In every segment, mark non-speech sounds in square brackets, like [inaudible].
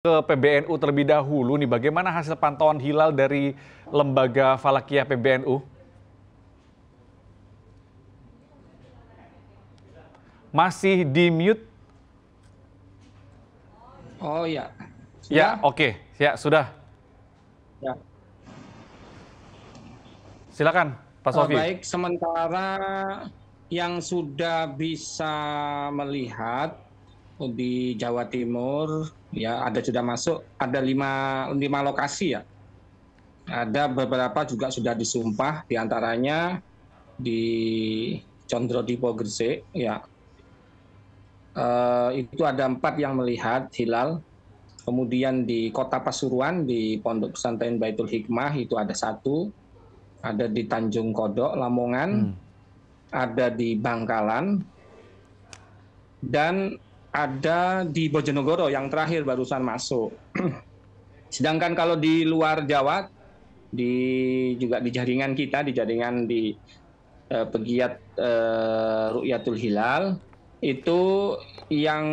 Ke PBNU terlebih dahulu nih, bagaimana hasil pantauan hilal dari lembaga falakiyah PBNU? Masih di mute? Oh iya. ya. Sudah? Ya, oke. Okay. Ya, sudah. Ya. Silakan, Pak eh, Sofi. Oh, baik, sementara yang sudah bisa melihat di Jawa Timur ya ada sudah masuk ada lima lima lokasi ya ada beberapa juga sudah disumpah diantaranya di Condro Dipo Gresik ya e, itu ada empat yang melihat hilal kemudian di Kota Pasuruan di Pondok Pesantren Baitul Hikmah itu ada satu ada di Tanjung Kodok Lamongan hmm. ada di Bangkalan dan ada di Bojonegoro yang terakhir barusan masuk. [clears throat] Sedangkan kalau di luar Jawa, di juga di jaringan kita, di jaringan di eh, pegiat eh, Rukyatul Hilal, itu yang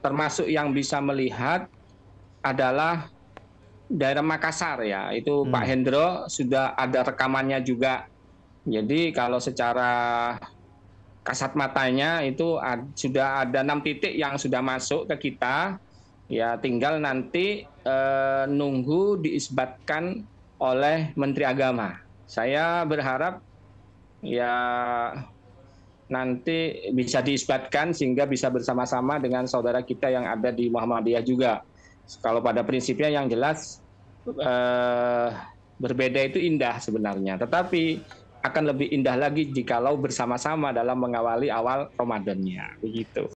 termasuk yang bisa melihat adalah daerah Makassar ya. Itu hmm. Pak Hendro sudah ada rekamannya juga. Jadi kalau secara kasat matanya itu ad, sudah ada enam titik yang sudah masuk ke kita ya tinggal nanti e, nunggu diisbatkan oleh Menteri Agama. Saya berharap ya nanti bisa diisbatkan sehingga bisa bersama-sama dengan saudara kita yang ada di Muhammadiyah juga. Kalau pada prinsipnya yang jelas e, berbeda itu indah sebenarnya, tetapi akan lebih indah lagi jikalau bersama-sama dalam mengawali awal Ramadannya begitu.